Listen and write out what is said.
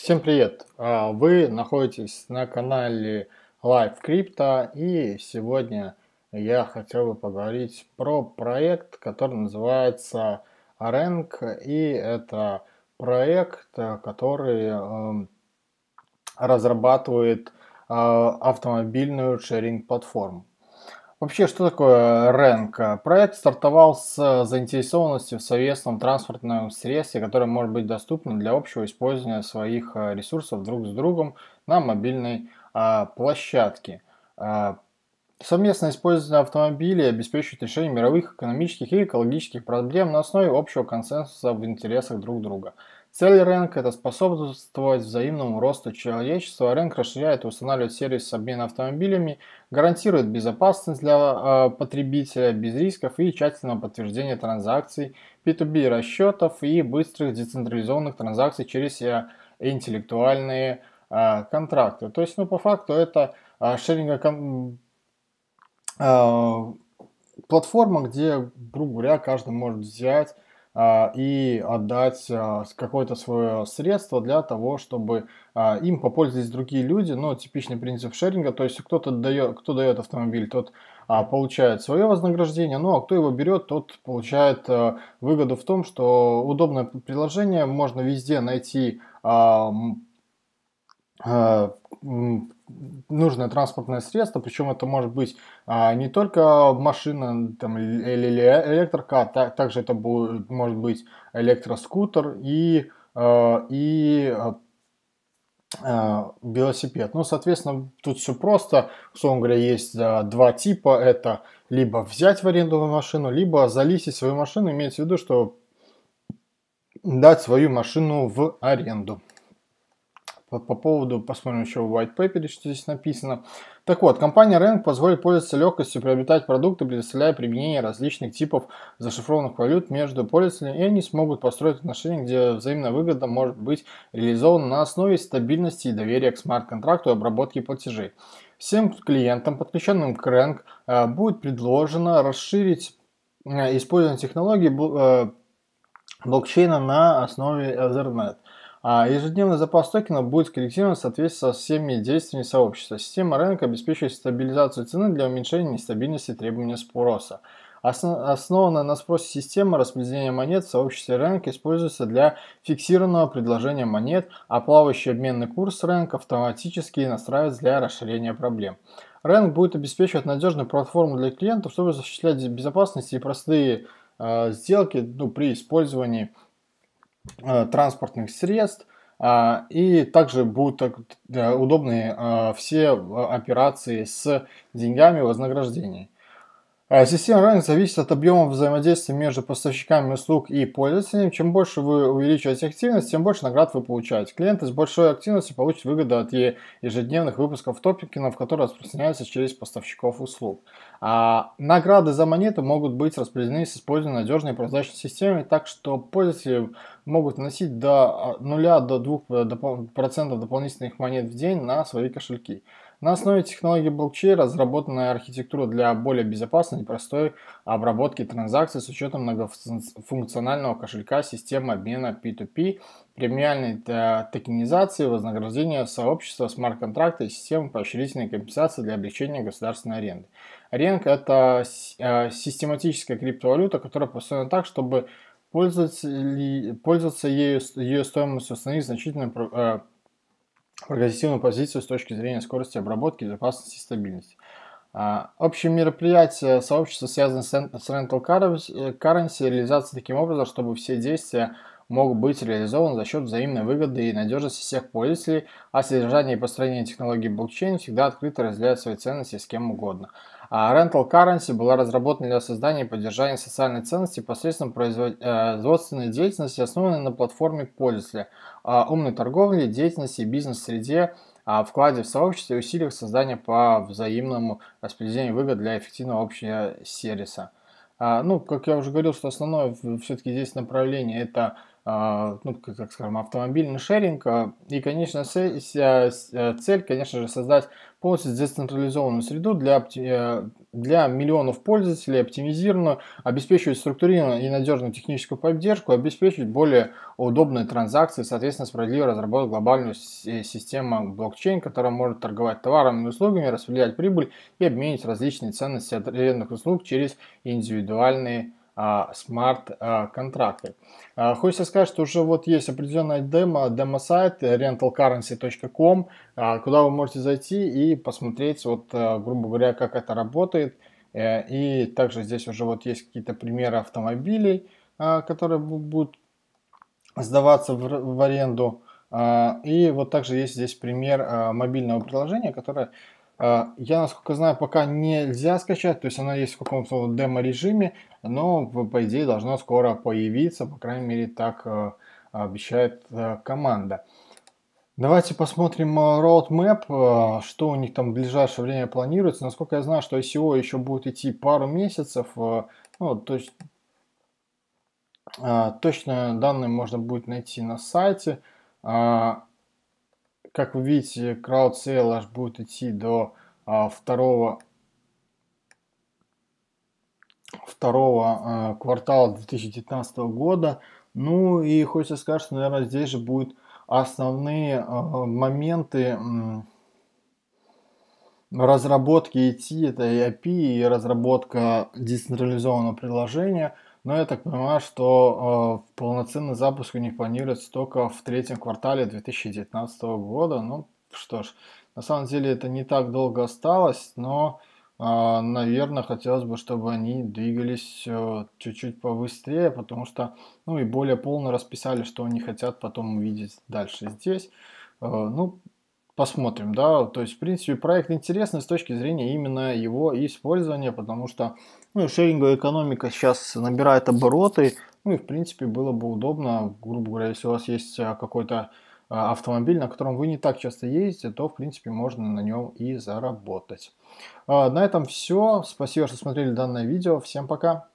Всем привет! А, вы находитесь на канале Live Crypto и сегодня я хотел бы поговорить про проект, который называется Rank, и это проект, э, который эм, разрабатывает э, автомобильную шеринг-платформу. Вообще, что такое Ренк? Проект стартовал с заинтересованности в совместном транспортном средстве, которое может быть доступно для общего использования своих э, ресурсов друг с другом на мобильной а, площадке. А, совместное использование автомобилей обеспечивает решение мировых экономических и экологических проблем на основе общего консенсуса в интересах друг друга – Цель рынка – это способствовать взаимному росту человечества. Рынок расширяет и устанавливает сервис обмена автомобилями, гарантирует безопасность для э, потребителя без рисков и тщательного подтверждения транзакций, P2B расчетов и быстрых децентрализованных транзакций через э, интеллектуальные э, контракты. То есть, ну, по факту это э, а, шеринга кон... э, платформа, где, грубо говоря, каждый может взять а, и отдать а, какое-то свое средство для того, чтобы а, им попользовались другие люди. Но типичный принцип шеринга, то есть кто-то дает, кто дает автомобиль, тот получает свое вознаграждение, ну а кто его берет, тот получает выгоду в том, что удобное приложение, можно везде найти нужное транспортное средство, причем это может быть а, не только машина там, или электрика, а так, также это будет, может быть электроскутер и, а, и а, а велосипед. Ну, соответственно, тут все просто. Условно говоря, есть а, два типа. Это либо взять в аренду машину, либо залисить свою машину. Имеется в виду, что дать свою машину в аренду по, поводу, посмотрим еще в white paper, что здесь написано. Так вот, компания Rank позволит пользоваться легкостью приобретать продукты, предоставляя применение различных типов зашифрованных валют между пользователями, и они смогут построить отношения, где взаимная выгода может быть реализована на основе стабильности и доверия к смарт-контракту и обработке платежей. Всем клиентам, подключенным к Rank, э, будет предложено расширить э, использование технологий э, блокчейна на основе Ethernet – а ежедневный запас токенов будет скорректирован в соответствии со всеми действиями сообщества. Система рынка обеспечивает стабилизацию цены для уменьшения нестабильности требования спроса. основанная на спросе система распределения монет в сообществе рынка используется для фиксированного предложения монет, а плавающий обменный курс рынка автоматически настраивается для расширения проблем. Рынок будет обеспечивать надежную платформу для клиентов, чтобы осуществлять безопасность и простые э, сделки ну, при использовании Э, транспортных средств, а, и также будут э, удобны э, все операции с деньгами вознаграждений. А система ранг зависит от объема взаимодействия между поставщиками услуг и пользователями. Чем больше вы увеличиваете активность, тем больше наград вы получаете. Клиенты с большой активностью получат выгоду от ежедневных выпусков топикенов, которые распространяются через поставщиков услуг. А награды за монеты могут быть распределены с использованием надежной прозрачной системы, так что пользователи могут носить до 0 до 2% дополнительных монет в день на свои кошельки. На основе технологии блокчейн разработана архитектура для более безопасной и простой обработки транзакций с учетом многофункционального кошелька системы обмена P2P, премиальной э, токенизации, вознаграждения сообщества, смарт-контракта и системы поощрительной компенсации для облегчения государственной аренды. Аренка – это э, систематическая криптовалюта, которая построена так, чтобы пользоваться ею, ее стоимость установить значительную э, прогрессивную позицию с точки зрения скорости обработки, безопасности и стабильности. А, общие сообщества связано с Rental э, Currency, реализация таким образом, чтобы все действия мог быть реализован за счет взаимной выгоды и надежности всех пользователей, а содержание и построение технологий блокчейн всегда открыто разделяет свои ценности с кем угодно. А Rental Currency была разработана для создания и поддержания социальной ценности посредством э, производственной деятельности, основанной на платформе пользователя, а, умной торговли, деятельности и бизнес-среде, а, вкладе в сообщество и усилиях создания по взаимному распределению выгод для эффективного общего сервиса. А, ну, как я уже говорил, что основное все-таки здесь направление – это а, ну, как, скажем, автомобильный шеринг. А, и, конечно, а, цель, конечно же, создать полностью децентрализованную среду для, э, для миллионов пользователей, оптимизированную, обеспечивать структурированную и надежную техническую поддержку, обеспечивать более удобные транзакции, соответственно, справедливо разработать глобальную э, систему блокчейн, которая может торговать товарами и услугами, распределять прибыль и обменить различные ценности от услуг через индивидуальные а, смарт-контракты. А, а, хочется сказать, что уже вот есть определенная демо, демо-сайт rentalcurrency.com, куда вы можете зайти и посмотреть, вот, грубо говоря, как это работает. Э, и также здесь уже вот есть какие-то примеры автомобилей, которые будут сдаваться в, в аренду. И вот также есть здесь пример мобильного приложения, которое а, я, насколько знаю, пока нельзя скачать, то есть она есть в каком-то демо-режиме, но, по идее, должна скоро появиться, по крайней мере, так э, обещает э, команда. Давайте посмотрим э, roadmap, что у них там в ближайшее время планируется. Насколько я знаю, что ICO еще будет идти пару месяцев, ну, то есть точно данные можно будет найти на сайте. А, как вы видите, краудсейл аж будет идти до 2 а, второго а, квартала 2019 года. Ну и хочется сказать, что, наверное, здесь же будут основные а, моменты разработки идти это API, и разработка децентрализованного приложения – но я так понимаю, что э, полноценный запуск у них планируется только в третьем квартале 2019 года. Ну что ж, на самом деле это не так долго осталось, но, э, наверное, хотелось бы, чтобы они двигались э, чуть-чуть побыстрее, потому что, ну и более полно расписали, что они хотят потом увидеть дальше здесь. Э, ну, посмотрим, да, то есть, в принципе, проект интересный с точки зрения именно его использования, потому что ну, шеринговая экономика сейчас набирает обороты, ну и, в принципе, было бы удобно, грубо говоря, если у вас есть а, какой-то а, автомобиль, на котором вы не так часто ездите, то, в принципе, можно на нем и заработать. А, на этом все. Спасибо, что смотрели данное видео. Всем пока!